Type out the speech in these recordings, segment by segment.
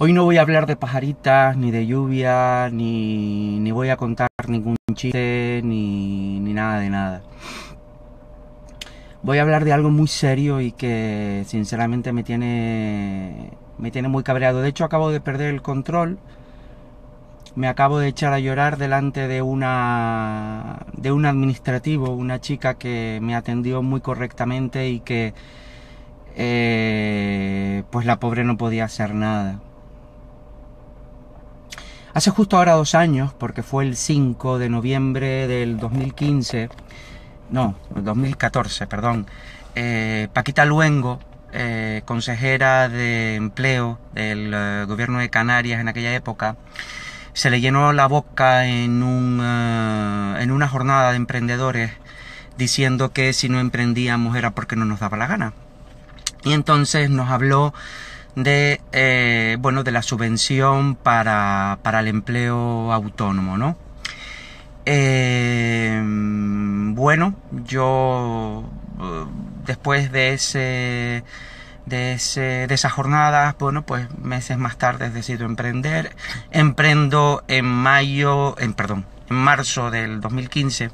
Hoy no voy a hablar de pajaritas, ni de lluvia, ni, ni voy a contar ningún chiste, ni, ni nada de nada. Voy a hablar de algo muy serio y que sinceramente me tiene, me tiene muy cabreado. De hecho acabo de perder el control. Me acabo de echar a llorar delante de una de un administrativo, una chica que me atendió muy correctamente y que eh, pues la pobre no podía hacer nada. Hace justo ahora dos años, porque fue el 5 de noviembre del 2015, no, 2014, perdón, eh, Paquita Luengo, eh, consejera de empleo del eh, gobierno de Canarias en aquella época, se le llenó la boca en, un, en una jornada de emprendedores diciendo que si no emprendíamos era porque no nos daba la gana. Y entonces nos habló de, eh, bueno, de la subvención para, para el empleo autónomo, ¿no? Eh, bueno, yo eh, después de ese, de, de esas jornadas, bueno, pues meses más tarde decido emprender. Emprendo en mayo, en, perdón, en marzo del 2015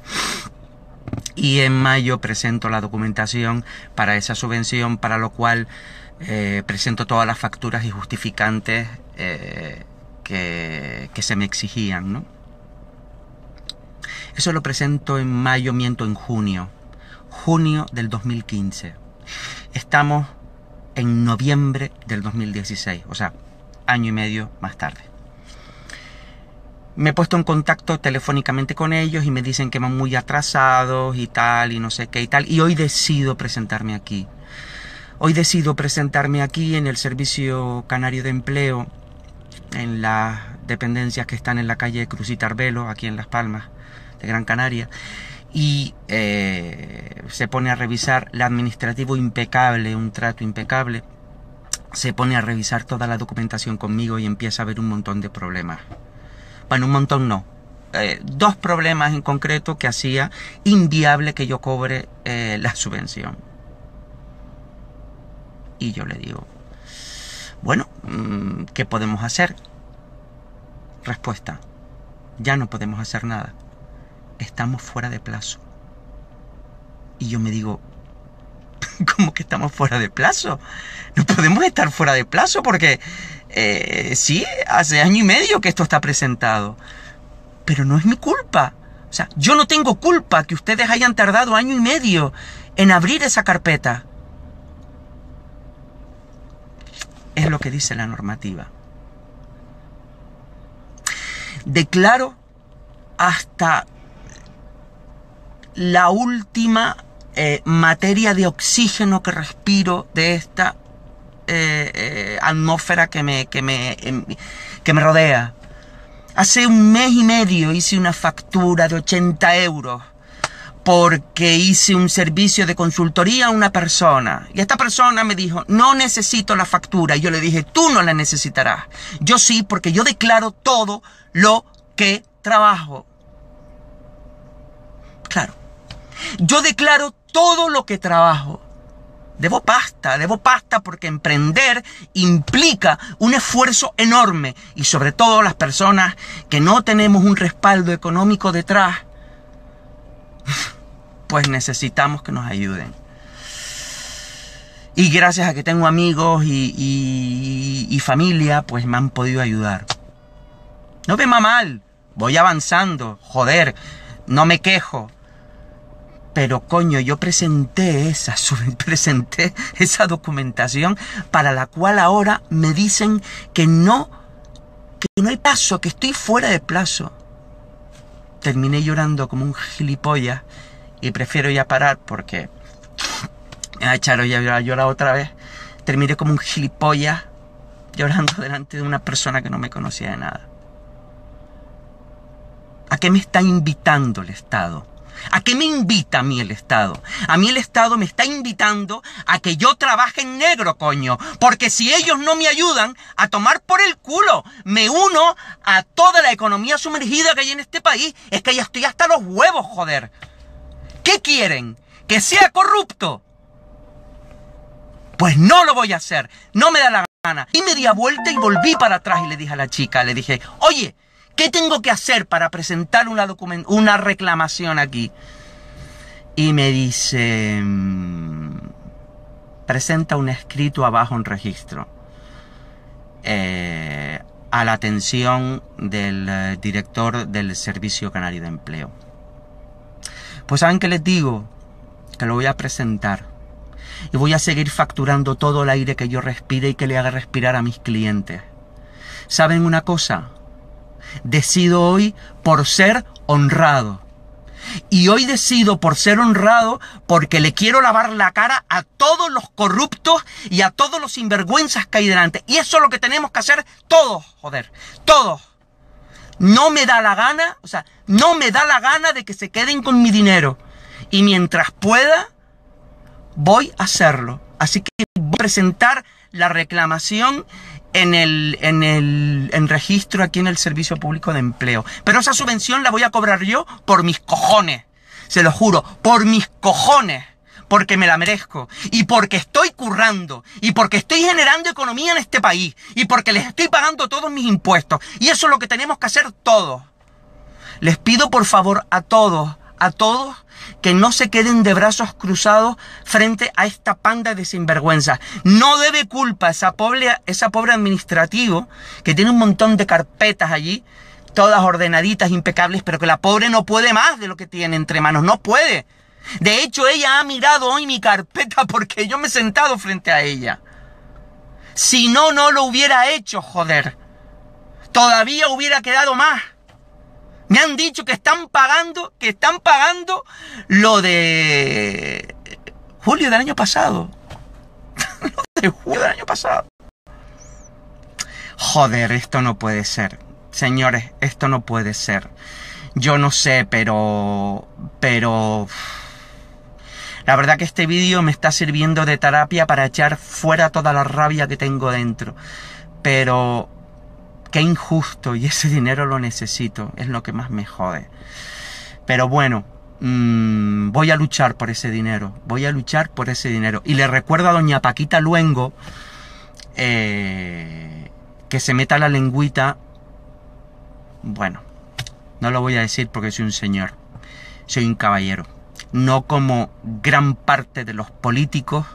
y en mayo presento la documentación para esa subvención, para lo cual eh, presento todas las facturas y justificantes eh, que, se me exigían. Eso lo presento en mayo, miento en junio, junio del 2015. Estamos en noviembre del 2016, o sea, año y medio más tarde. Me he puesto en contacto telefónicamente con ellos y me dicen que van muy atrasados y tal, y no sé qué y tal, y hoy decido presentarme aquí Hoy decido presentarme aquí en el Servicio Canario de Empleo, en las dependencias que están en la calle Cruz y aquí en Las Palmas de Gran Canaria, y eh, se pone a revisar el administrativo impecable, un trato impecable, se pone a revisar toda la documentación conmigo y empieza a ver un montón de problemas. Bueno, un montón no. Eh, dos problemas en concreto que hacía inviable que yo cobre eh, la subvención. Y yo le digo, bueno, mm, ¿qué podemos hacer? Respuesta, ya no podemos hacer nada. Estamos fuera de plazo. Y yo me digo, ¿cómo que estamos fuera de plazo? No podemos estar fuera de plazo porque eh, sí, hace año y medio que esto está presentado. Pero no es mi culpa. O sea, yo no tengo culpa que ustedes hayan tardado año y medio en abrir esa carpeta. Es lo que dice la normativa. Declaro hasta la última eh, materia de oxígeno que respiro de esta eh, eh, atmósfera que me, que, me, em, que me rodea. Hace un mes y medio hice una factura de 80 euros porque hice un servicio de consultoría a una persona. Y esta persona me dijo, no necesito la factura. Y yo le dije, tú no la necesitarás. Yo sí, porque yo declaro todo lo que trabajo. Claro. Yo declaro todo lo que trabajo. Debo pasta, debo pasta porque emprender implica un esfuerzo enorme y sobre todo las personas que no tenemos un respaldo económico detrás, pues necesitamos que nos ayuden. Y gracias a que tengo amigos y, familia, pues me han podido ayudar. No me mal, voy avanzando, joder, no me quejo. Pero coño, yo presenté esa, presenté esa documentación para la cual ahora me dicen que no, que no hay plazo, que estoy fuera de plazo. Terminé llorando como un gilipollas y prefiero ya parar porque a Charo ya yo la otra vez, terminé como un gilipollas llorando delante de una persona que no me conocía de nada. ¿A qué me está invitando el Estado? ¿A qué me invita a mí el Estado? A mí el Estado me está invitando a que yo trabaje en negro, coño. Porque si ellos no me ayudan a tomar por el culo, me uno a toda la economía sumergida que hay en este país. Es que ya estoy hasta los huevos, joder. ¿Qué quieren? ¿Que sea corrupto? Pues no lo voy a hacer, no me da la gana. Y me di a vuelta y volví para atrás y le dije a la chica, le dije, oye, ¿qué tengo que hacer para presentar una, una reclamación aquí? Y me dice, mm, presenta un escrito abajo en registro. Eh, a la atención del eh, director del Servicio Canario de Empleo. Pues saben que les digo, que lo voy a presentar. Y voy a seguir facturando todo el aire que yo respire y que le haga respirar a mis clientes. ¿Saben una cosa? Decido hoy por ser honrado. Y hoy decido por ser honrado porque le quiero lavar la cara a todos los corruptos y a todos los sinvergüenzas que hay delante. Y eso es lo que tenemos que hacer todos, joder, todos. No me da la gana, o sea, no me da la gana de que se queden con mi dinero. Y mientras pueda, voy a hacerlo. Así que voy a presentar la reclamación en el, en el en registro aquí en el Servicio Público de Empleo. Pero esa subvención la voy a cobrar yo por mis cojones. Se lo juro, por mis cojones porque me la merezco y porque estoy currando y porque estoy generando economía en este país y porque les estoy pagando todos mis impuestos. Y eso es lo que tenemos que hacer todos. Les pido por favor a todos, a todos, que no se queden de brazos cruzados frente a esta panda de sinvergüenza. No debe culpa esa pobre, esa pobre administrativo que tiene un montón de carpetas allí, todas ordenaditas, impecables, pero que la pobre no puede más de lo que tiene entre manos, no puede. De hecho, ella ha mirado hoy mi carpeta porque yo me he sentado frente a ella. Si no, no lo hubiera hecho, joder. Todavía hubiera quedado más. Me han dicho que están pagando, que están pagando lo de julio del año pasado. lo de julio del año pasado. Joder, esto no puede ser. Señores, esto no puede ser. Yo no sé, pero... pero... La verdad que este vídeo me está sirviendo de terapia para echar fuera toda la rabia que tengo dentro. Pero qué injusto y ese dinero lo necesito, es lo que más me jode. Pero bueno, mm, voy a luchar por ese dinero, voy a luchar por ese dinero. Y le recuerdo a doña Paquita Luengo eh, que se meta la lengüita. Bueno, no lo voy a decir porque soy un señor, soy un caballero no como gran parte de los políticos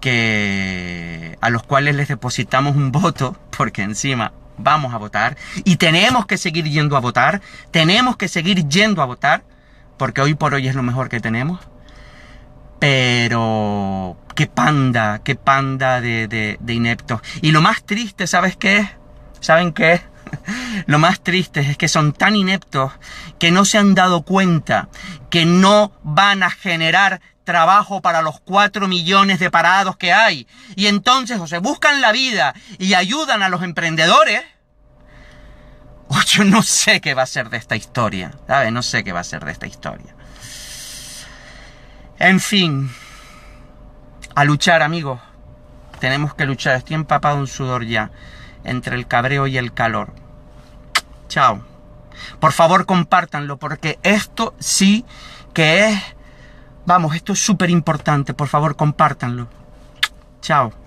que a los cuales les depositamos un voto, porque encima vamos a votar y tenemos que seguir yendo a votar, tenemos que seguir yendo a votar, porque hoy por hoy es lo mejor que tenemos. Pero qué panda, qué panda de, de, ineptos. Y lo más triste, ¿sabes qué ¿Saben qué lo más triste es que son tan ineptos que no se han dado cuenta que no van a generar trabajo para los 4 millones de parados que hay. Y entonces o se buscan la vida y ayudan a los emprendedores. O oh, yo no sé qué va a ser de esta historia. ¿Sabes? No sé qué va a ser de esta historia. En fin. A luchar, amigos. Tenemos que luchar. Estoy empapado en sudor ya. Entre el cabreo y el calor. Chao. Por favor, compártanlo, porque esto sí que es... Vamos, esto es súper importante. Por favor, compártanlo. Chao.